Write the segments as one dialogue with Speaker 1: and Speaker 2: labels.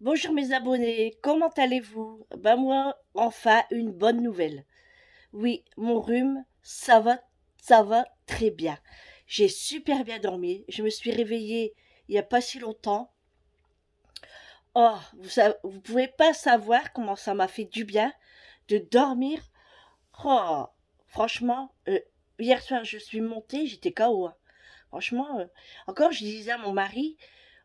Speaker 1: Bonjour mes abonnés, comment allez-vous Ben moi, enfin, une bonne nouvelle. Oui, mon rhume, ça va, ça va très bien. J'ai super bien dormi, je me suis réveillée il n'y a pas si longtemps. Oh, vous ne pouvez pas savoir comment ça m'a fait du bien de dormir. Oh, franchement, euh, hier soir, je suis montée, j'étais KO. Hein. Franchement, euh, encore, je disais à mon mari,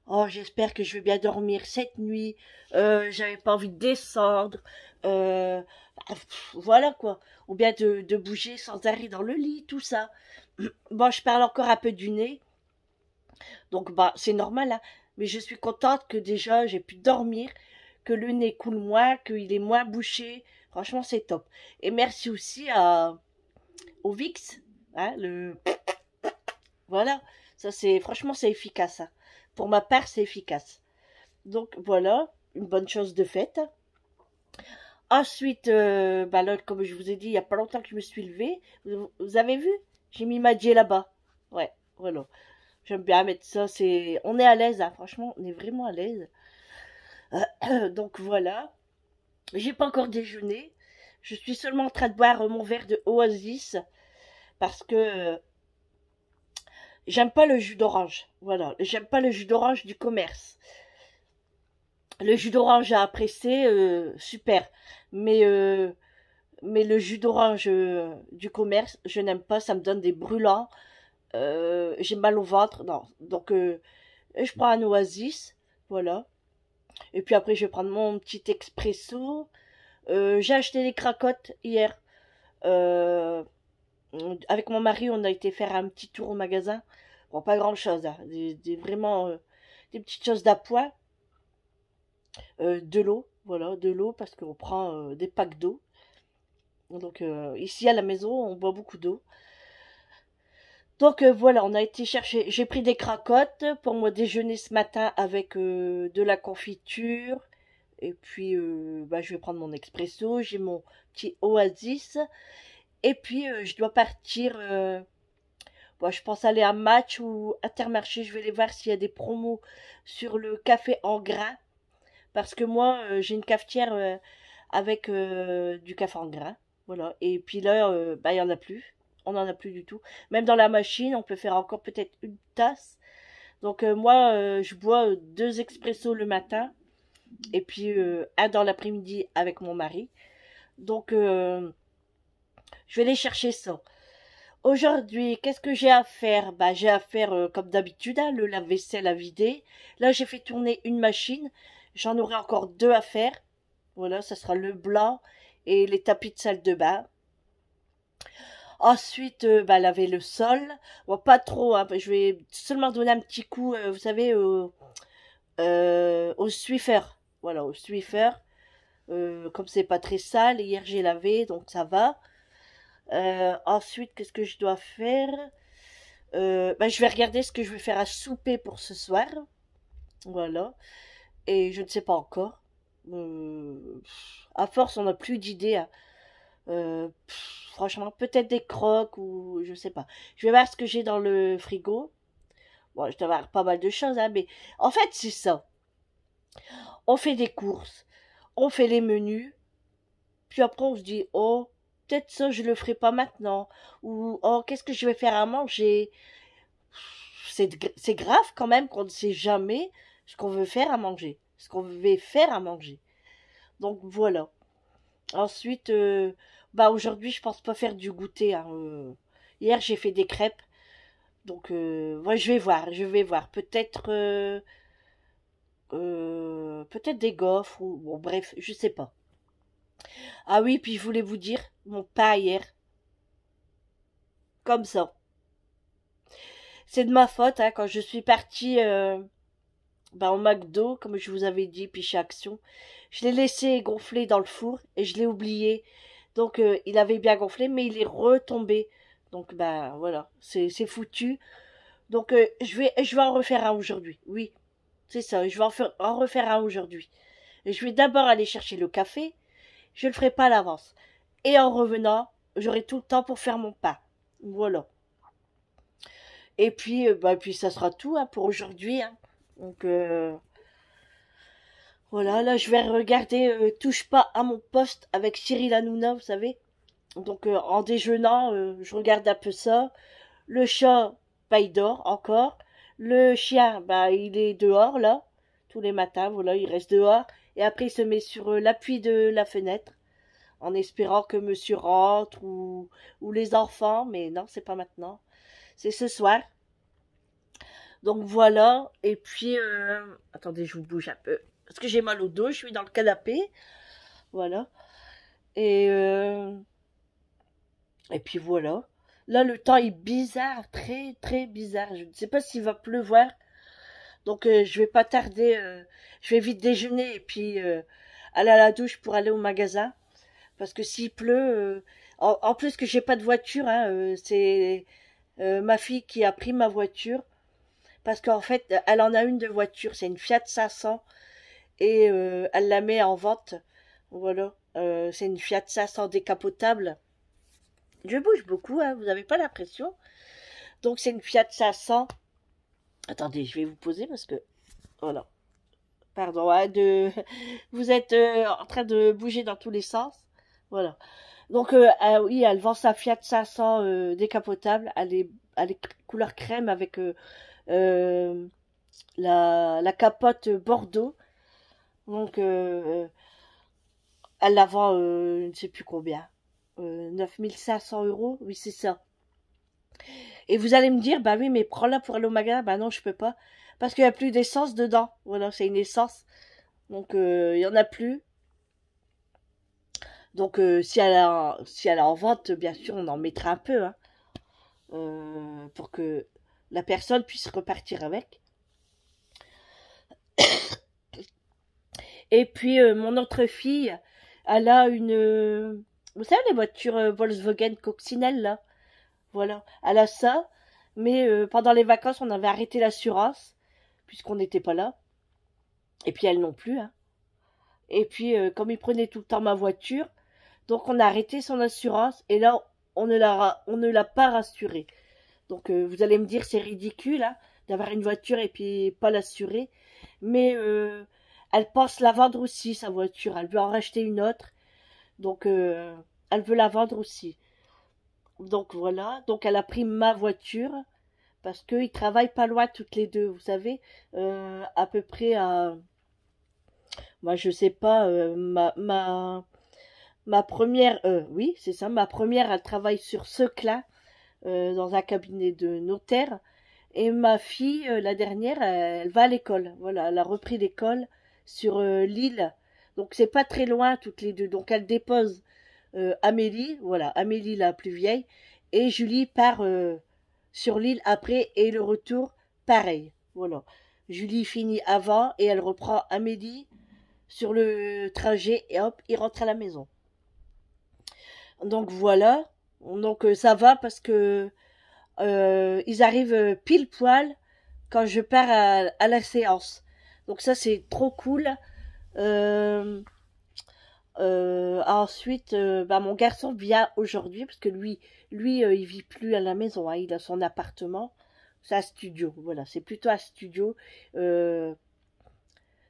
Speaker 1: oh j'espère que je vais bien dormir cette nuit, Je euh, j'avais pas envie de descendre, euh, voilà quoi, ou bien de, bouger sans arrêt dans le lit, tout ça. Bon, je parle encore un peu du nez, donc bah c'est normal, hein. mais je suis contente que déjà j'ai pu dormir, que le nez coule moins, qu'il est moins bouché, franchement c'est top. Et merci aussi à au Vix, hein, le voilà, ça c'est franchement c'est efficace. Hein. Pour ma part, c'est efficace. Donc voilà, une bonne chose de faite. Ensuite, euh, bah comme je vous ai dit, il n'y a pas longtemps que je me suis levée. Vous, avez vu J'ai mis ma là-bas. Ouais, voilà. J'aime bien mettre ça. C'est, On est à l'aise, hein. franchement, on est vraiment à l'aise. donc voilà. J'ai pas encore déjeuné. Je suis seulement en train de boire mon verre de Oasis. Parce que euh, J'aime pas le jus d'orange. Voilà, j'aime pas le jus d'orange du commerce. Le jus d'orange à presser, euh, super. Mais euh, mais le jus d'orange euh, du commerce, je n'aime pas. Ça me donne des brûlants. Euh, j'ai mal au ventre. Non, donc je prends un oasis, voilà. Et puis après, je vais prendre mon petit expresso. J'ai acheté des cracottes hier. Euh, avec mon mari, on a été faire un petit tour au magasin. Bon, pas grand chose, hein. des, vraiment euh, des petites choses d'appoint. Euh, de l'eau, voilà, de l'eau parce qu'on prend euh, des packs d'eau. Donc ici à la maison, on boit beaucoup d'eau. Donc voilà, on a été chercher. J'ai pris des cracottes pour moi déjeuner ce matin avec de la confiture. Et puis, bah, je vais prendre mon expresso. J'ai mon petit oasis. Et puis, euh, je dois partir. Euh, bah, je pense aller à match ou intermarché. Je vais aller voir s'il y a des promos sur le café en grain. Parce que moi, euh, j'ai une cafetière avec du café en grain. Voilà. Et puis là, bah, il n'y en a plus. On n'en a plus du tout. Même dans la machine, on peut faire encore peut-être une tasse. Donc, moi, je bois deux expressos le matin. Et puis, un dans l'après-midi avec mon mari. Donc, je vais aller chercher ça. Aujourd'hui, qu'est-ce que j'ai à faire Bah, j'ai à faire euh, comme d'habitude, hein, le lave-vaisselle à vider. Là, j'ai fait tourner une machine. J'en aurai encore deux à faire. Voilà, ça sera le blanc et les tapis de salle de bain. Ensuite, euh, bah, laver le sol. Bon, pas trop, hein, je vais seulement donner un petit coup, euh, vous savez, au Swiffer. Voilà, au Swiffer. comme c'est pas très sale, hier j'ai lavé, donc ça va. Euh, ensuite, qu'est-ce que je dois faire euh, ben, Je vais regarder ce que je vais faire à souper pour ce soir. Voilà. Et je ne sais pas encore. Euh, à force, on n'a plus d'idées. Hein. Euh, franchement, peut-être des crocs ou je sais pas. Je vais voir ce que j'ai dans le frigo. Bon, je dois avoir pas mal de choses, hein, mais en fait, c'est ça. On fait des courses, on fait les menus, puis après, on se dit, oh, peut-être ça, je le ferai pas maintenant. Ou, oh, qu'est-ce que je vais faire à manger? C'est grave quand même qu'on ne sait jamais ce qu'on veut faire à manger, ce qu'on veut faire à manger. Donc voilà. Ensuite, euh, bah aujourd'hui, je pense pas faire du goûter. Hein, euh. hier, j'ai fait des crêpes. Donc, euh, je vais voir, je vais voir. Peut-être, peut-être des gaufres ou bref, je sais pas. Ah oui, puis je voulais vous dire mon pain hier. Comme ça. C'est de ma faute hein, quand je suis partie euh, ben, au McDo, comme je vous avais dit, puis chez Action. Je l'ai laissé gonfler dans le four et je l'ai oublié. Donc euh, il avait bien gonflé, mais il est retombé. Donc ben voilà, c'est foutu. Donc euh, je, vais, je vais en refaire un aujourd'hui. Oui, c'est ça, je vais en, en refaire un aujourd'hui. Je vais d'abord aller chercher le café je le ferai pas à l'avance. Et en revenant, j'aurai tout le temps pour faire mon pas. Voilà. Et puis, euh, bah, puis ça sera tout hein, pour aujourd'hui. Hein. Donc, euh, voilà, là, je vais regarder euh, Touche pas à mon poste avec Cyril Hanouna, vous savez. Donc, en déjeunant, je regarde un peu ça. Le chat, bah, il dort encore. Le chien, bah, il est dehors, là, tous les matins, voilà, il reste dehors et après il se met sur euh, l'appui de la fenêtre en espérant que monsieur rentre ou, ou les enfants, mais non, c'est pas maintenant, c'est ce soir. Donc voilà, et puis, euh, attendez, je vous bouge un peu, parce que j'ai mal au dos, je suis dans le canapé, voilà, et, euh, et puis voilà. Là, le temps est bizarre, très très bizarre. Je ne sais pas s'il va pleuvoir donc je euh, je vais pas tarder, euh, je vais vite déjeuner et puis euh, aller à la douche pour aller au magasin parce que s'il pleut, en, plus que j'ai pas de voiture, hein, c'est ma fille qui a pris ma voiture parce qu'en fait elle en a une de voiture, c'est une Fiat 500 et elle la met en vente. Voilà, c'est une Fiat 500 décapotable. Je bouge beaucoup, hein, vous n'avez pas l'impression. Donc c'est une Fiat 500 Attendez, je vais vous poser parce que... Voilà. Oh Pardon, hein, de... vous êtes euh, en train de bouger dans tous les sens. Voilà. Donc, euh, ah oui, elle vend sa Fiat 500 euh, décapotable. Elle est, elle est couleur crème avec la, la capote bordeaux. Donc, elle la vend, je ne sais plus combien. 9500 euros Oui, c'est ça. Et vous allez me dire, bah oui, mais prends-la pour aller au magasin. Bah non, je peux pas. Parce qu'il n'y a plus d'essence dedans. Voilà, c'est une essence. Donc, euh, il n'y en a plus. Donc, euh, si, elle si elle est en vente, bien sûr, on en mettra un peu. Hein. Euh, pour que la personne puisse repartir avec. Et puis, mon autre fille, elle a une... Vous savez, les voitures Volkswagen Coccinelle, là voilà. Elle a ça. Mais euh, pendant les vacances, on avait arrêté l'assurance, puisqu'on n'était pas là. Et puis elle non plus. Hein. Et puis, euh, comme il prenait tout le temps ma voiture, donc on a arrêté son assurance. Et là, on ne l'a, on ne l'a pas rassurée. Donc euh, vous allez me dire, c'est ridicule hein, d'avoir une voiture et puis pas l'assurer. Mais elle pense la vendre aussi, sa voiture. Elle veut en racheter une autre. Donc elle veut la vendre aussi. Donc voilà, donc elle a pris ma voiture parce qu'ils travaillent pas loin toutes les deux, vous savez, euh, à peu près à, moi je sais pas, euh, ma, ma, ma, première, euh, oui c'est ça, ma première elle travaille sur ce là dans un cabinet de notaire, et ma fille, la dernière, elle va à l'école, voilà, elle a repris l'école sur l'île, donc c'est pas très loin toutes les deux, donc elle dépose euh, Amélie, voilà, Amélie la plus vieille, et Julie part euh, sur l'île après et le retour pareil. Voilà. Julie finit avant et elle reprend Amélie sur le trajet et hop, il rentre à la maison. Donc voilà. Donc euh, ça va parce que ils arrivent pile poil quand je pars à, la séance. Donc ça c'est trop cool. Euh, ensuite, euh, bah, mon garçon vient aujourd'hui parce que lui, lui, euh, il vit plus à la maison. Hein, il a son appartement, sa studio. Voilà, c'est plutôt un studio.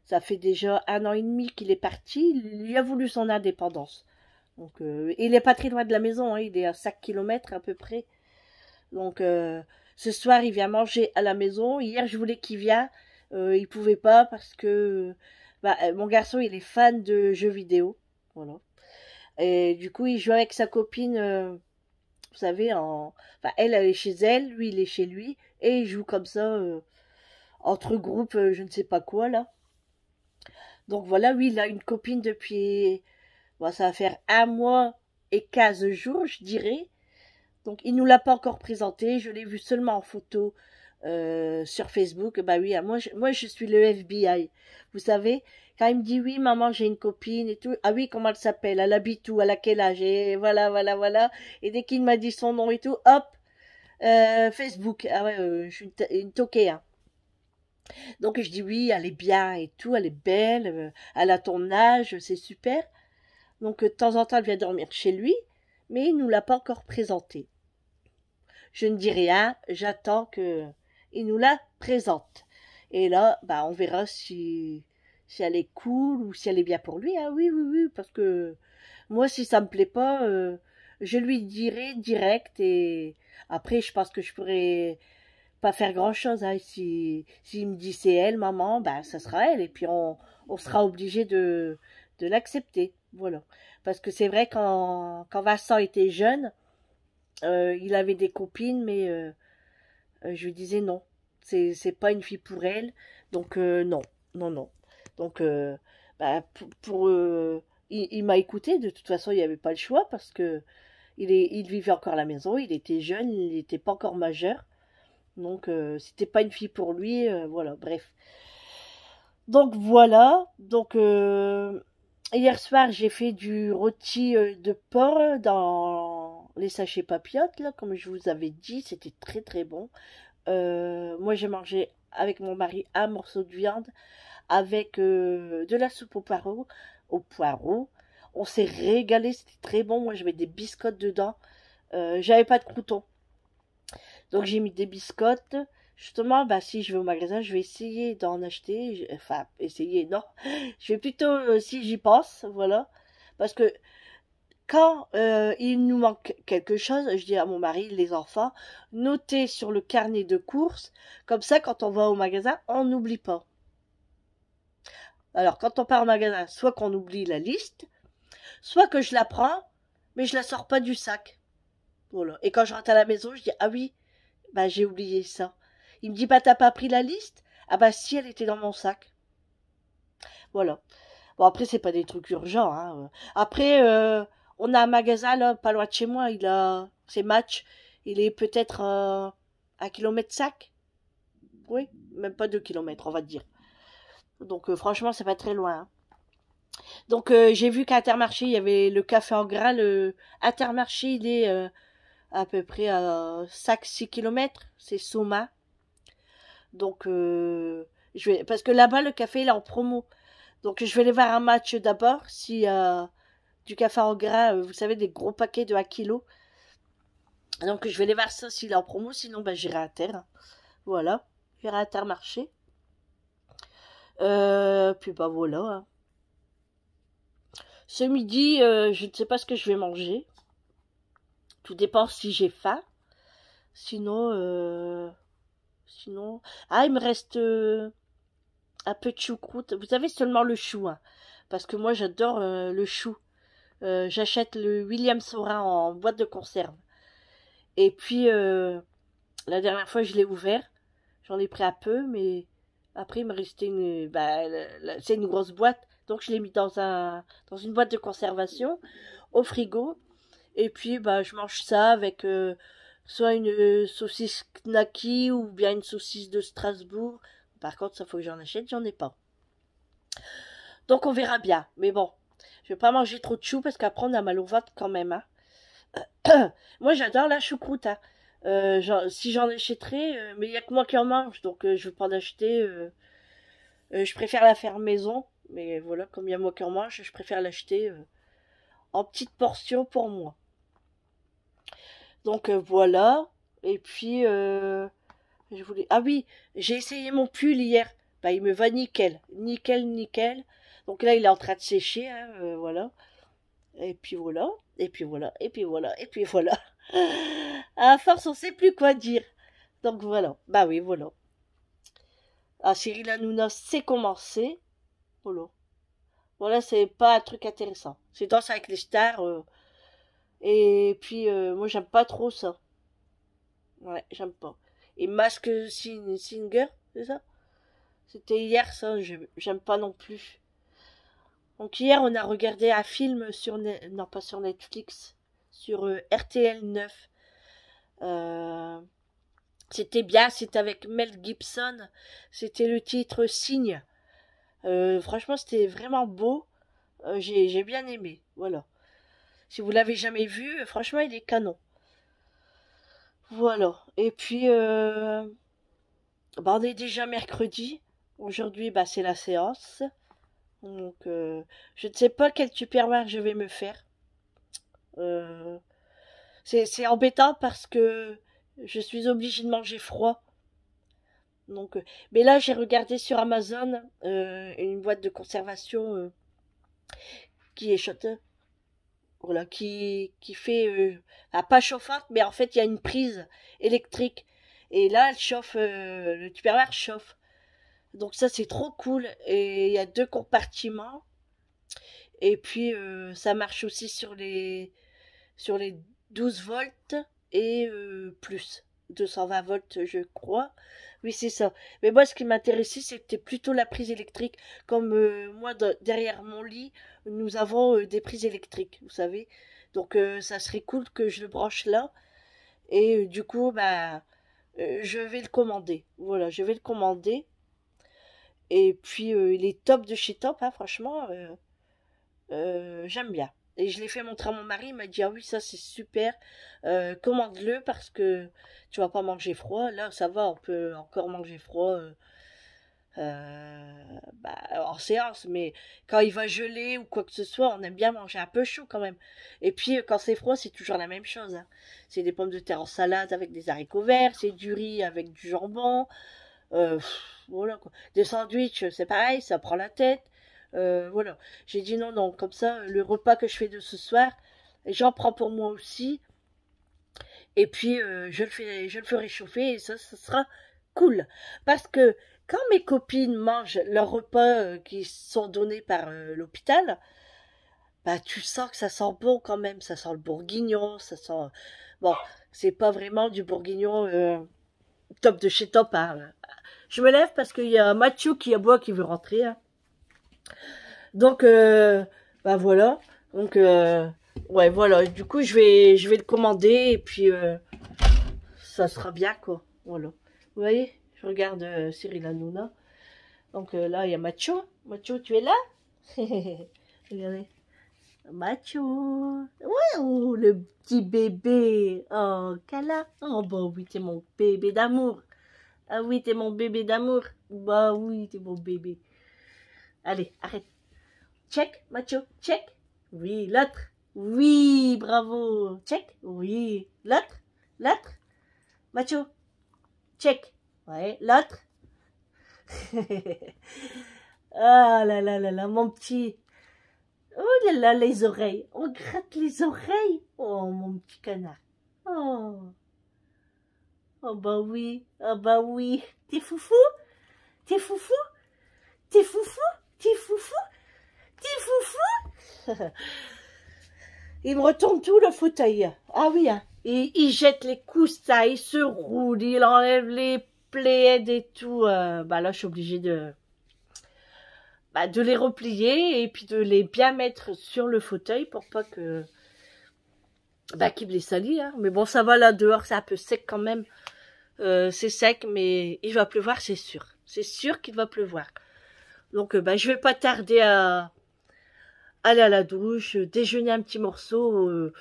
Speaker 1: ça fait déjà un an et demi qu'il est parti. Il a voulu son indépendance. Donc, il n'est pas très loin de la maison. Hein, il est à 5 km à peu près. Donc, ce soir, il vient manger à la maison. Hier, je voulais qu'il vienne. il pouvait pas parce que bah, mon garçon, il est fan de jeux vidéo. Voilà. Et du coup, il joue avec sa copine, euh, vous savez, en... Enfin, elle, elle est chez elle, lui, il est chez lui, et il joue comme ça, euh, entre groupes, euh, je ne sais pas quoi, là. Donc voilà, oui, il a une copine depuis, voilà, ça va faire un mois et quinze jours, je dirais. Donc il ne nous l'a pas encore présenté, je l'ai vu seulement en photo euh, sur Facebook, bah oui, moi je, moi je suis le FBI. Vous savez, quand il me dit oui, maman, j'ai une copine et tout, ah oui, comment elle s'appelle, elle habite où, elle a quel âge, et voilà, voilà, voilà. Et dès qu'il m'a dit son nom et tout, hop, euh, Facebook. Ah ouais, euh, je suis une, toquée, hein. Donc je dis oui, elle est bien et tout, elle est belle, elle a ton âge, c'est super. Donc de temps en temps, elle vient dormir chez lui, mais il nous l'a pas encore présenté. Je ne dis rien, j'attends que il nous la présente. Et là, bah, on verra si, si elle est cool ou si elle est bien pour lui. Ah oui, oui, oui, parce que moi, si ça me plaît pas, euh, je lui dirai direct et après, je pense que je pourrais pas faire grand chose. Hein. s'il me dit c'est elle, maman, bah ça sera elle et puis on, on sera obligé de, de l'accepter. Voilà. Parce que c'est vrai quand, Vincent était jeune, euh, il avait des copines, mais euh, euh, je lui disais non, c'est pas une fille pour elle, donc euh, non, non, non. Donc, euh, bah, pour, il, m'a écouté, de toute façon, il n'y avait pas le choix parce que il, est, il vivait encore à la maison, il était jeune, il n'était pas encore majeur, donc c'était pas une fille pour lui, voilà, bref. Donc voilà, donc hier soir j'ai fait du rôti de porc dans les sachets papillotes, là, comme je vous avais dit, c'était très très bon. Euh, moi, j'ai mangé avec mon mari un morceau de viande avec euh, de la soupe aux poireaux. Au poireau. On s'est régalé, c'était très bon. Moi, j'avais des biscottes dedans. Euh, j'avais pas de croûtons. Donc, j'ai mis des biscottes. Justement, bah, si je vais au magasin, je vais essayer d'en acheter. Enfin, essayer, non. Je vais plutôt, si j'y pense, voilà. Parce que quand euh, il nous manque quelque chose, je dis à mon mari, les enfants, notez sur le carnet de courses, comme ça quand on va au magasin, on n'oublie pas. Alors quand on part au magasin, soit qu'on oublie la liste, soit que je la prends, mais je la sors pas du sac. Voilà. Et quand je rentre à la maison, je dis ah oui, bah j'ai oublié ça. Il me dit bah t'as pas pris la liste Ah bah si elle était dans mon sac. Voilà. Bon après c'est pas des trucs urgents. Hein. Après euh, on a un magasin là, pas loin de chez moi, il a ses matchs, il est peut-être à euh, un kilomètre sac. Oui, même pas 2 kilomètres, on va dire. Donc euh, franchement, c'est pas très loin. Hein. Donc euh, j'ai vu qu'à Intermarché, il y avait le café en gras. Le Intermarché, il est à peu près à 5-6 km, c'est Soma. Donc je vais parce que là-bas le café il est en promo. Donc je vais aller voir un match d'abord si du cafard au grain. Euh, vous savez, des gros paquets de 1 kg. Donc je vais les voir ça s'il est en promo, sinon bah, j'irai à Terre. Voilà, j'irai à terre marché. Euh, puis bah voilà. Hein. Ce midi, euh, je ne sais pas ce que je vais manger. Tout dépend si j'ai faim. Sinon, sinon, ah, il me reste un peu de choucroute. Vous avez seulement le chou, hein. parce que moi j'adore le chou. Euh, j'achète le William Saurin en boîte de conserve. Et puis, euh, la dernière fois, je l'ai ouvert. J'en ai pris un peu, mais après, il me restait une. Bah, c'est une grosse boîte. Donc, je l'ai mis dans, une boîte de conservation, au frigo. Et puis, bah, je mange ça avec euh, soit une saucisse knacki ou bien une saucisse de Strasbourg. Par contre, ça faut que j'en achète, j'en ai pas. Donc, on verra bien. Mais bon, je vais pas manger trop de chou parce qu'après on a mal au ventre quand même. Hein. moi j'adore la choucroute. Hein. Euh, si j'en achèterais, euh, mais il y a que moi qui en mange, donc je euh, je veux pas en acheter. je préfère la faire maison, mais voilà, comme il y a moi qui en mange, je préfère l'acheter en petites portions pour moi. Donc voilà. Et puis, je voulais. Ah oui, j'ai essayé mon pull hier. Bah, il me va nickel, nickel, nickel. Donc là, il est en train de sécher, hein, euh, voilà. Et puis voilà, et puis voilà, et puis voilà, et puis voilà. à force, on sait plus quoi dire. Donc voilà, bah oui, voilà. Ah, Cyril Hanouna, c'est commencé. Voilà. Voilà, c'est pas un truc intéressant. C'est ça avec les stars. Euh, et puis, euh, moi, j'aime pas trop ça. Ouais, j'aime pas. Et Mask Singer, c'est ça C'était hier, ça, j'aime pas non plus. Donc hier, on a regardé un film sur... non, pas sur Netflix, sur euh, RTL 9. Euh, c'était bien, c'était avec Mel Gibson. C'était le titre Signe. Euh, franchement, c'était vraiment beau. j'ai bien aimé. Voilà. Si vous l'avez jamais vu, franchement, il est canon. Voilà. Et puis, bah, on est déjà mercredi. Aujourd'hui, bah, c'est la séance. Donc, euh, je ne sais pas quel supermarché je vais me faire. Euh, c'est embêtant parce que je suis obligée de manger froid. Donc, euh, mais là, j'ai regardé sur Amazon une boîte de conservation qui est chaude. Hein. Voilà, qui, qui fait ah, pas chauffante, mais en fait, il y a une prise électrique. Et là, elle chauffe, le supermarché chauffe. Donc ça c'est trop cool et il y a deux compartiments. Et puis euh, ça marche aussi sur les sur les 12 volts et euh, plus 220 volts je crois. Oui c'est ça. Mais moi ce qui m'intéressait c'était plutôt la prise électrique. Comme euh, moi derrière mon lit nous avons des prises électriques vous savez. Donc ça serait cool que je le branche là. Et du coup bah je vais le commander. Voilà je vais le commander. Et puis, euh, il est top de chez top, hein, franchement. Euh, euh, j'aime bien. Et je l'ai fait montrer à mon mari, il m'a dit, ah oui, ça c'est super, commande-le parce que tu vas pas manger froid. Là, ça va, on peut encore manger froid. bah, en séance, mais quand il va geler ou quoi que ce soit, on aime bien manger un peu chaud quand même. Et puis quand c'est froid, c'est toujours la même chose. Hein. C'est des pommes de terre en salade avec des haricots verts, c'est du riz avec du jambon, euh, voilà Des sandwichs, euh, c'est pareil, ça prend la tête. Euh, voilà. J'ai dit non, non, comme ça, le repas que je fais de ce soir, j'en prends pour moi aussi. Et puis, je, le fais, je le ferai chauffer et ça, ce sera cool. Parce que quand mes copines mangent leur repas qui sont donnés par l'hôpital, bah, tu sens que ça sent bon quand même, ça sent le bourguignon, ça sent... Bon, c'est pas vraiment du bourguignon top de chez top, hein. Je me lève parce qu'il y a Mathieu qui a bois qui veut rentrer. Hein. Donc, euh, bah voilà. Donc, euh, ouais, voilà. Du coup, je vais, je vais le commander et puis euh, ça sera bien, quoi. Voilà. Vous voyez, je regarde euh, Cyril Hanouna. Donc là, il y a Mathieu. Mathieu, tu es là Regardez. Mathieu. Ouais, le petit bébé. Oh, Kala. Oh, bon, oui, t'es mon bébé d'amour. Ah oui, t'es mon bébé d'amour. Bah oui, t'es mon bébé. Allez, arrête. Check, macho, check. Oui, l'autre. Oui, bravo. Check. Oui, l'autre. L'autre. Macho. Check. Ouais, l'autre. ah là là là là, mon petit. Oh là là, les oreilles. On gratte les oreilles. Oh, mon petit canard. Oh. Oh bah oui, oh bah oui. T'es foufou T'es foufou T'es foufou T'es foufou T'es foufou Il me retourne tout le fauteuil. Ah oui, hein. il jette les coussins, il se roule, il enlève les plaides et tout. Euh, bah là, je suis obligée de... Bah, de les replier et puis de les bien mettre sur le fauteuil pour pas que... Bah, qu'il les salit, hein. Mais bon, ça va là, dehors, c'est un peu sec quand même. Euh, c'est sec, mais il va pleuvoir, c'est sûr. C'est sûr qu'il va pleuvoir. Donc, ben, je vais pas tarder à aller à la douche, déjeuner un petit morceau. Euh,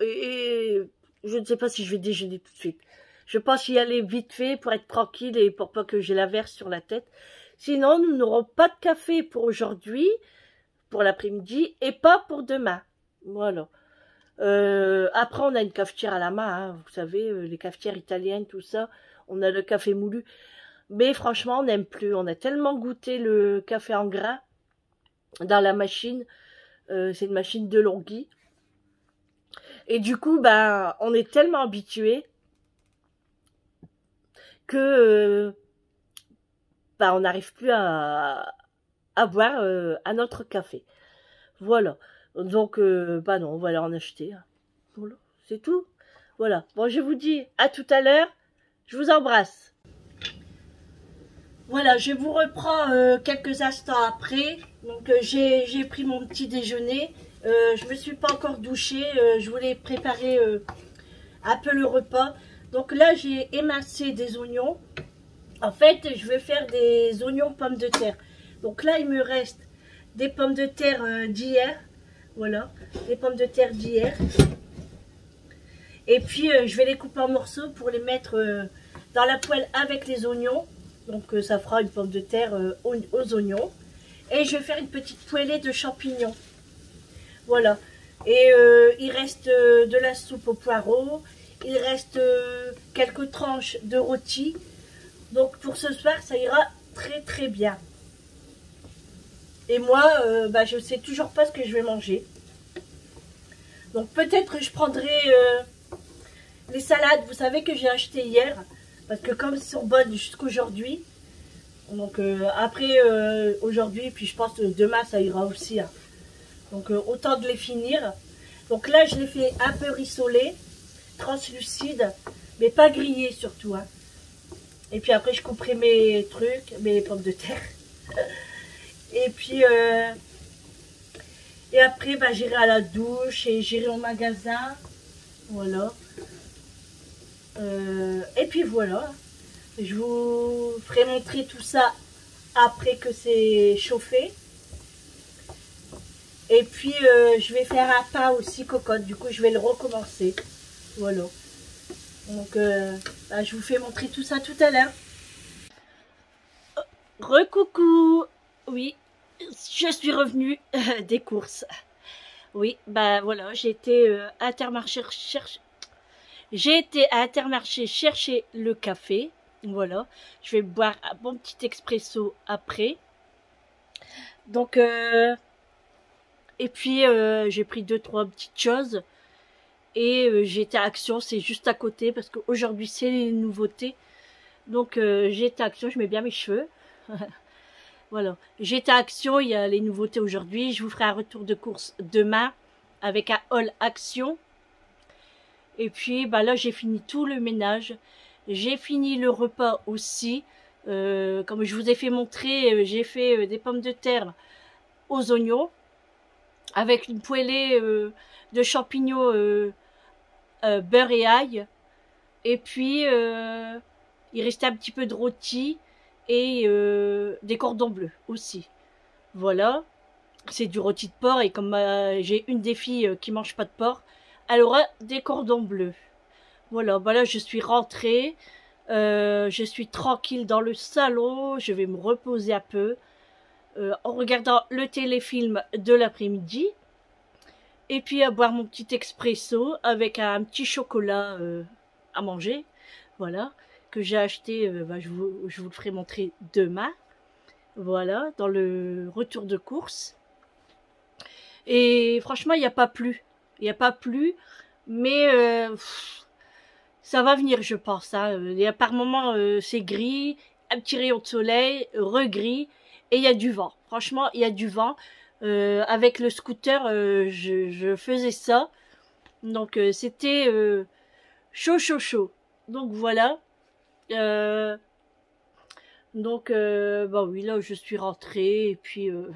Speaker 1: et, je ne sais pas si je vais déjeuner tout de suite. Je pense y aller vite fait pour être tranquille et pour pas que j'ai la verse sur la tête. Sinon, nous n'aurons pas de café pour aujourd'hui, pour l'après-midi, et pas pour demain. Voilà. Euh, après, on a une cafetière à la main, hein, vous savez, euh, les cafetières italiennes, tout ça. On a le café moulu. Mais franchement, on n'aime plus. On a tellement goûté le café en gras dans la machine. Euh, c'est une machine de Longhi. Et du coup, ben, on est tellement habitué que euh, ben, on n'arrive plus à, à boire euh, autre café. Voilà. Donc, euh, bah non, on va aller en acheter. Hein. c'est tout. Voilà. Bon, je vous dis à tout à l'heure. Je vous embrasse. Voilà, je vous reprends euh, quelques instants après. Donc, euh, j'ai pris mon petit déjeuner. je ne me suis pas encore douchée. je voulais préparer un peu le repas. Donc là, j'ai émincé des oignons. En fait, je vais faire des oignons pommes de terre. Donc là, il me reste des pommes de terre d'hier. Voilà, les pommes de terre d'hier. Et puis, euh, je vais les couper en morceaux pour les mettre euh, dans la poêle avec les oignons. Donc, euh, ça fera une pomme de terre aux, aux, oignons. Et je vais faire une petite poêlée de champignons. Voilà. Et il reste de la soupe aux poireaux. Il reste quelques tranches de rôti. Donc, pour ce soir, ça ira très très bien. Et moi, euh, bah, je ne sais toujours pas ce que je vais manger. Donc peut-être je prendrai euh, les salades, vous savez que j'ai acheté hier, parce que comme elles sont bonnes jusqu'aujourd'hui, donc euh, après aujourd'hui, puis je pense que demain ça ira aussi. Hein. Donc autant de les finir. Donc là je les fais un peu rissoler, translucide, mais pas grillé surtout. Hein. Et puis après je couperai mes trucs, mes pommes de terre. Et puis, euh, et après, bah, j'irai à la douche et j'irai au magasin. Voilà. Euh, et puis voilà. Je vous ferai montrer tout ça après que c'est chauffé. Et puis, euh, je vais faire un pain aussi cocotte. Du coup, je vais le recommencer. Voilà. Donc, bah, je vous fais montrer tout ça tout à l'heure. Recoucou oui, je suis revenue euh, des courses. Oui, ben voilà, j'ai été à euh, Intermarché chercher... J'ai été à Intermarché chercher le café. Voilà, je vais boire un bon petit expresso après. Donc, euh, et puis j'ai pris deux, trois petites choses. Et j'étais à Action, c'est juste à côté parce qu'aujourd'hui c'est les nouveautés. Donc j'étais à Action, je mets bien mes cheveux. Voilà. J'étais à Action, il y a les nouveautés aujourd'hui. Je vous ferai un retour de course demain avec un haul Action. Et puis, bah là, j'ai fini tout le ménage. J'ai fini le repas aussi. Euh, comme je vous ai fait montrer, euh, j'ai fait euh, des pommes de terre aux oignons avec une poêlée de champignons beurre et ail. Et puis, il restait un petit peu de rôti et euh, des cordons bleus aussi. Voilà, c'est du rôti de porc et comme euh, j'ai une des filles euh, qui mange pas de porc, elle aura des cordons bleus. Voilà, voilà, bah je suis rentrée, je suis tranquille dans le salon, je vais me reposer un peu en regardant le téléfilm de l'après-midi et puis à boire mon petit expresso avec un petit chocolat à manger. Voilà j'ai acheté, euh, bah, je, vous, le ferai montrer demain. Voilà, dans le retour de course. Et franchement, il n'y a pas plus. Il n'y a pas plus, mais euh, ça va venir, je pense. Hein. Il y a par moments, euh, c'est gris, un petit rayon de soleil, regris, et il y a du vent. Franchement, il y a du vent. avec le scooter, je, faisais ça. Donc c'était chaud, chaud, chaud. Donc voilà. Euh, donc, euh, bah oui, là, je suis rentrée, et puis, euh,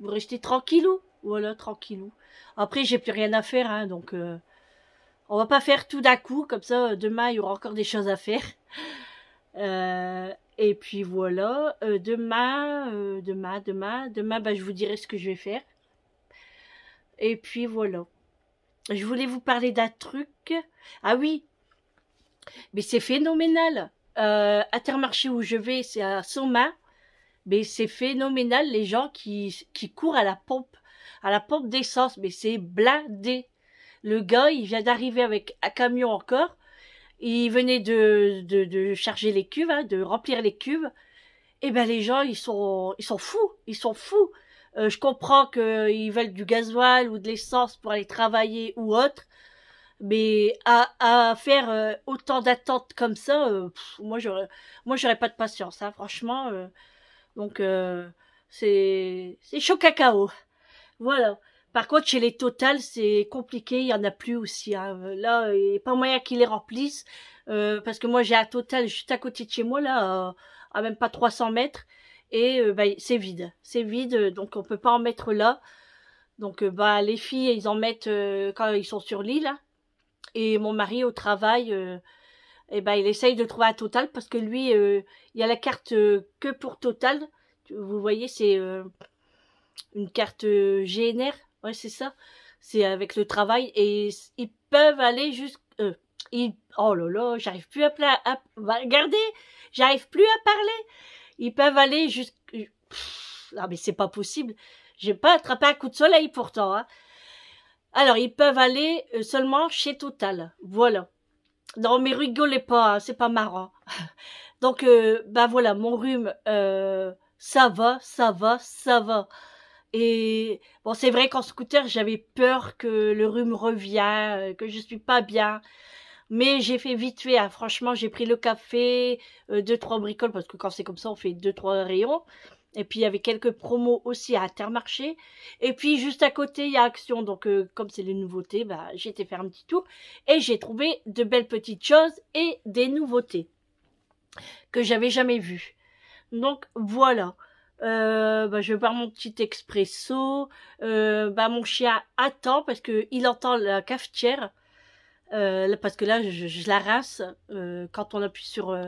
Speaker 1: vous restez tranquillou. Voilà, tranquillou. Après, j'ai plus rien à faire, hein, donc, euh, on va pas faire tout d'un coup, comme ça, euh, demain, il y aura encore des choses à faire. et puis, voilà, demain, demain, demain, demain, bah, je vous dirai ce que je vais faire. Et puis, voilà. Je voulais vous parler d'un truc. Ah oui, mais c'est phénoménal. Euh, Intermarché où je vais, c'est à Soma. Mais c'est phénoménal, les gens qui, qui courent à la pompe, à la pompe d'essence. Mais c'est blindé. Le gars, il vient d'arriver avec un camion encore. Il venait de, de, charger les cuves, hein, de remplir les cuves. Et eh ben les gens, ils sont, ils sont fous. Ils sont fous. Euh, je comprends qu'ils veulent du gasoil ou de l'essence pour aller travailler ou autre. Mais à, à faire euh, autant d'attentes comme ça, euh, moi j'aurais, moi j'aurais pas de patience, hein, franchement. Euh, donc c'est c'est chaud cacao. Voilà. Par contre, chez les Total, c'est compliqué, il y en a plus aussi. Hein. Là, il n'y a pas moyen qu'ils les remplissent parce que moi j'ai un Total juste à côté de chez moi là, à même pas 300 mètres et bah, c'est vide, c'est vide, donc on peut pas en mettre là. Donc bah les filles, ils en mettent quand ils sont sur l'île. Hein. Et mon mari au travail, euh, eh ben, il essaye de trouver un total parce que lui, euh, il il a la carte euh, que pour total. Vous voyez, c'est une carte GNR. Ouais, c'est ça. C'est avec le travail et ils peuvent aller jusqu'à... Ils... oh là là, j'arrive plus à, pla... Bah, regardez, j'arrive plus à parler. Ils peuvent aller jusqu'à... Ah mais c'est pas possible. J'ai pas attrapé un coup de soleil pourtant. Hein. Alors, ils peuvent aller euh, seulement chez Total. Voilà. Non, mais rigolez pas, hein, c'est pas marrant. Donc, euh, bah voilà, mon rhume, euh, ça va, ça va, ça va. Et bon, c'est vrai qu'en scooter, j'avais peur que le rhume revienne, que je suis pas bien. Mais j'ai fait vite fait, hein, franchement, j'ai pris le café, deux trois bricoles parce que quand c'est comme ça, on fait deux trois rayons. Et puis il y avait quelques promos aussi à Intermarché. Et puis juste à côté, il y a Action. Donc euh, comme c'est les nouveautés, bah, j'ai été faire un petit tour et j'ai trouvé de belles petites choses et des nouveautés que j'avais jamais vues. Donc voilà. Euh, bah, je vais boire mon petit expresso. Euh, bah, mon chien attend parce qu'il entend la cafetière. parce que là, je, la race. quand on appuie sur,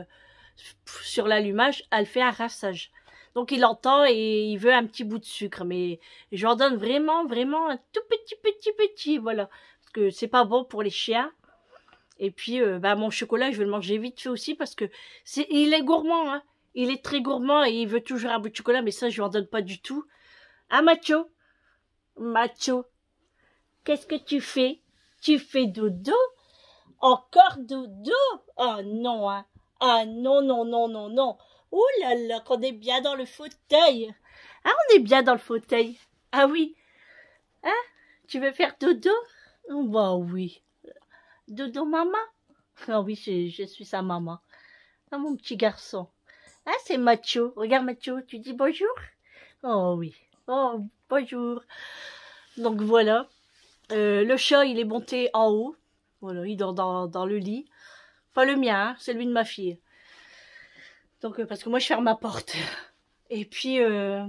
Speaker 1: sur l'allumage, elle fait un rassage. Donc il entend et il veut un petit bout de sucre, mais en donne vraiment, vraiment un tout petit, petit, petit, voilà. Parce que c'est pas bon pour les chiens. Et puis, euh, bah, mon chocolat, je vais le manger vite fait aussi parce que il est gourmand, hein. Il est très gourmand et il veut toujours un bout de chocolat, mais ça, je lui donne pas du tout. Ah, Macho Macho, qu'est-ce que tu fais Tu fais dodo Encore dodo Oh non, hein. Ah non, non, non, non, non. Oh là là, qu'on est bien dans le fauteuil. Ah, on est bien dans le fauteuil. Ah oui. Hein Tu veux faire dodo Bah oui. Dodo maman Ah oui, je, suis sa maman. Ah mon petit garçon. Ah, c'est Macho. Regarde Macho, tu dis bonjour Oh oui. Oh, bonjour. Donc voilà. Euh, le chat, il est monté en haut. Voilà, il dort dans, dans le lit. Pas le mien, c'est hein, celui de ma fille. Donc, euh, parce que moi, je ferme ma porte. Et puis, euh,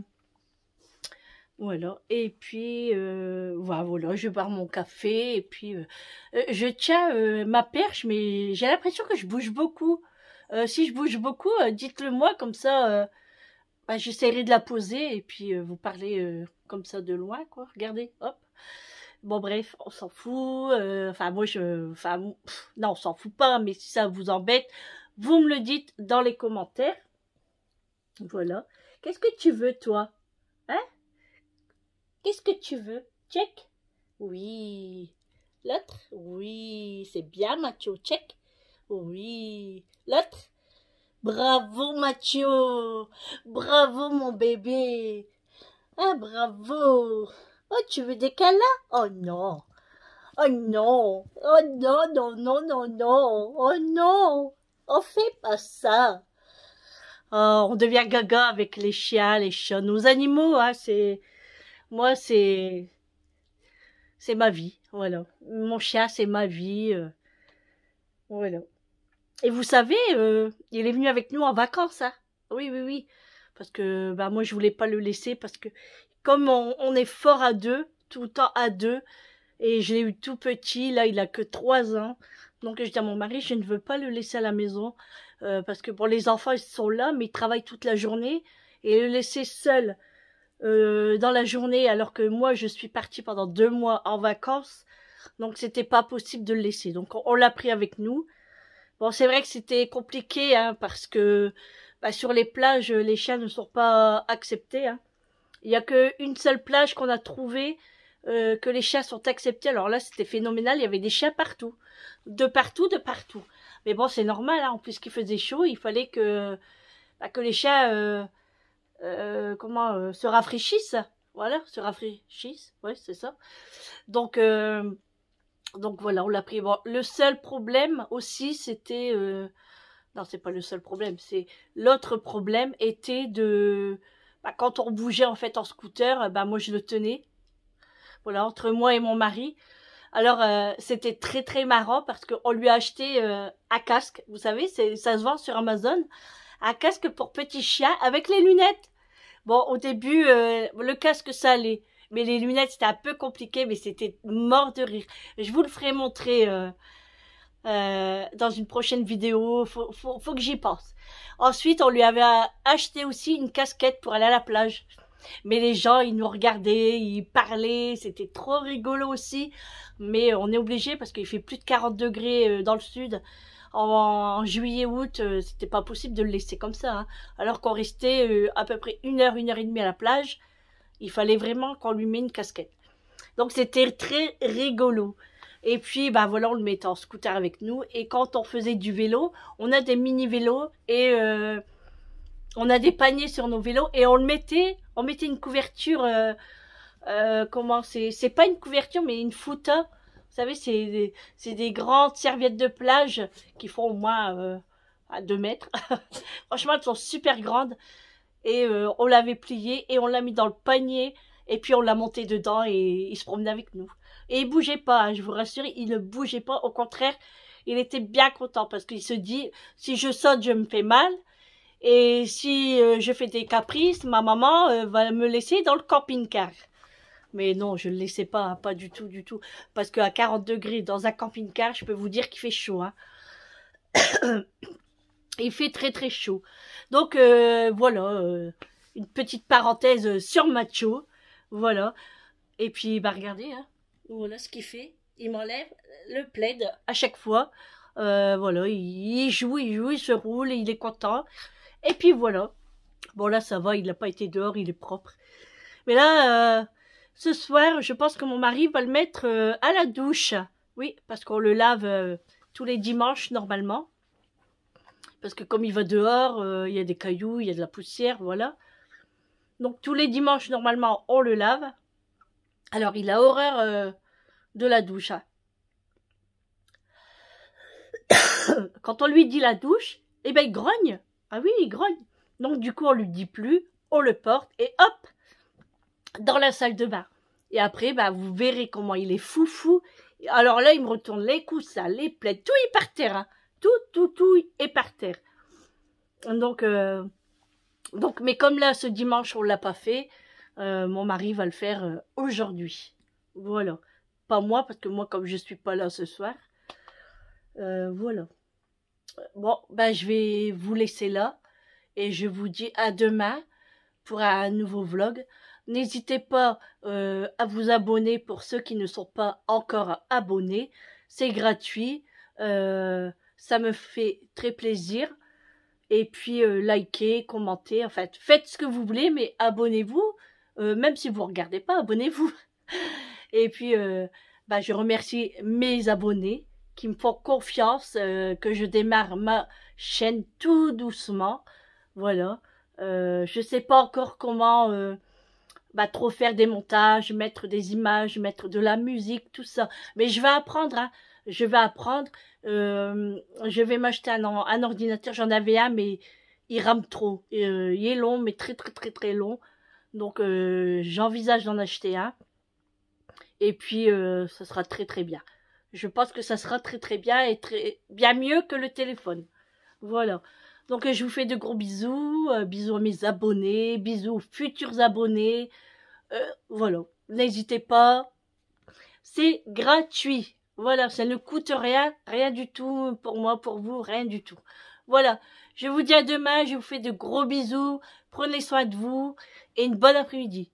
Speaker 1: voilà. Et puis, euh, voilà, je barre mon café. Et puis, euh, je tiens ma perche, mais j'ai l'impression que je bouge beaucoup. si je bouge beaucoup, dites-le moi, comme ça, bah, j'essaierai de la poser. Et puis, vous parlez comme ça de loin, quoi. Regardez, hop. Bon bref, on s'en fout. Enfin moi je, enfin non, on s'en fout pas. Mais si ça vous embête, vous me le dites dans les commentaires. Voilà. Qu'est-ce que tu veux, toi Hein Qu'est-ce que tu veux Check Oui. L'autre Oui. C'est bien, Mathieu. Check Oui. L'autre Bravo, Mathieu Bravo, mon bébé Hein? bravo Oh, tu veux des câlins Oh non Oh non Oh non, non, non, non, non Oh non on fait pas ça. Oh, on devient gaga avec les chiens, les chats, nos animaux, hein, c'est... Moi, c'est... C'est ma vie, voilà. Mon chien, c'est ma vie, euh, voilà. Et vous savez, euh, il est venu avec nous en vacances, hein. Oui, oui, oui. Parce que, bah, moi, je voulais pas le laisser parce que, comme on, est fort à deux, tout le temps à deux, et je l'ai eu tout petit, là, il a que trois ans. Donc je dis à mon mari, je ne veux pas le laisser à la maison euh, parce que pour les enfants ils sont là, mais ils travaillent toute la journée et le laisser seul euh, dans la journée alors que moi je suis partie pendant deux mois en vacances, donc c'était pas possible de le laisser. Donc on, l'a pris avec nous. Bon c'est vrai que c'était compliqué hein, parce que bah, sur les plages les chiens ne sont pas acceptés. Hein. Il y a qu'une seule plage qu'on a trouvée euh, que les chats sont acceptés. Alors là, c'était phénoménal, il y avait des chats partout, de partout, de partout. Mais bon, c'est normal, hein, en plus qu'il faisait chaud, il fallait que, bah, que les chats euh, euh, comment, se rafraîchissent. Voilà, se rafraîchissent, ouais, c'est ça. Donc, donc voilà, on l'a pris. le seul problème aussi, c'était... non, c'est pas le seul problème, c'est... L'autre problème était de... Bah, quand on bougeait en fait en scooter, bah, moi je le tenais voilà, entre moi et mon mari. Alors, euh, c'était très, très marrant parce qu'on lui a acheté euh, un casque. Vous savez, ça se vend sur Amazon. Un casque pour petits chiens avec les lunettes. Bon, au début, euh, le casque, ça allait. Mais les lunettes, c'était un peu compliqué, mais c'était mort de rire. Je vous le ferai montrer dans une prochaine vidéo. Faut, faut, faut que j'y pense. Ensuite, on lui avait acheté aussi une casquette pour aller à la plage. Mais les gens, ils nous regardaient, ils parlaient, c'était trop rigolo aussi. Mais on est obligé parce qu'il fait plus de 40 degrés euh, dans le sud. En, juillet, août, euh, c'était pas possible de le laisser comme ça. Hein. Alors qu'on restait euh, à peu près une heure, une heure et demie à la plage, il fallait vraiment qu'on lui mette une casquette. Donc c'était très rigolo. Et puis, bah voilà, on le mettait en scooter avec nous. Et quand on faisait du vélo, on a des mini-vélos et on a des paniers sur nos vélos et on le mettait, on mettait une couverture, euh, euh, comment c'est, c'est pas une couverture mais une fouta. Vous savez, c'est des, c'est des grandes serviettes de plage qui font au moins euh, à 2 mètres. Franchement, elles sont super grandes. Et euh, on l'avait plié et on l'a mis dans le panier et puis on l'a monté dedans et il se promenait avec nous. Et il bougeait pas, hein, je vous rassure, il ne bougeait pas. Au contraire, il était bien content parce qu'il se dit, si je saute, je me fais mal. Et si euh, je fais des caprices, ma maman euh, va me laisser dans le camping-car. Mais non, je ne le laissais pas, pas du tout, du tout. Parce qu'à 40 degrés, dans un camping-car, je peux vous dire qu'il fait chaud. Hein. Il fait très très chaud. Donc euh, voilà, une petite parenthèse sur Macho. Voilà. Et puis, bah regardez, hein. voilà ce qu'il fait. Il m'enlève le plaid à chaque fois. voilà, il joue, il joue, il se roule, il est content. Et puis voilà. Bon là, ça va, il n'a pas été dehors, il est propre. Mais là, euh, ce soir, je pense que mon mari va le mettre euh, à la douche. Oui, parce qu'on le lave euh, tous les dimanches normalement. Parce que comme il va dehors, il y a des cailloux, il y a de la poussière, voilà. Donc tous les dimanches, normalement, on le lave. Alors, il a horreur de la douche. Hein. Quand on lui dit la douche, eh ben, il grogne. Ah oui, il grogne. Donc du coup, on lui dit plus, on le porte et hop, dans la salle de bain. Et après, bah, vous verrez comment il est fou fou. Alors là, il me retourne les coussins, les plaies, tout est par terre. Hein. Tout, tout, tout est par terre. Donc, euh, donc, mais comme là, ce dimanche, on l'a pas fait, euh, mon mari va le faire euh, aujourd'hui. Voilà. Pas moi, parce que moi, comme je ne suis pas là ce soir, voilà. Bon, ben je vais vous laisser là et je vous dis à demain pour un nouveau vlog. N'hésitez pas euh, à vous abonner pour ceux qui ne sont pas encore abonnés. C'est gratuit. Euh, ça me fait très plaisir. Et puis, euh, likez, commentez. En fait, faites ce que vous voulez, mais abonnez-vous. même si vous ne regardez pas, abonnez-vous. Et puis, bah, je remercie mes abonnés me font confiance, euh, que je démarre ma chaîne tout doucement. Voilà. Euh, je sais pas encore comment euh, bah, trop faire des montages, mettre des images, mettre de la musique, tout ça. Mais je vais apprendre, hein. Je vais apprendre. je vais m'acheter un, un, ordinateur. J'en avais un, mais il rame trop. il est long, mais très très très très long. Donc j'envisage d'en acheter un. Et puis, ça sera très très bien je pense que ça sera très très bien et très bien mieux que le téléphone. Voilà. Donc euh, je vous fais de gros bisous, euh, bisous à mes abonnés, bisous aux futurs abonnés. Euh, voilà, n'hésitez pas. C'est gratuit. Voilà, ça ne coûte rien, rien du tout pour moi, pour vous, rien du tout. Voilà, je vous dis à demain, je vous fais de gros bisous, prenez soin de vous et une bonne après-midi.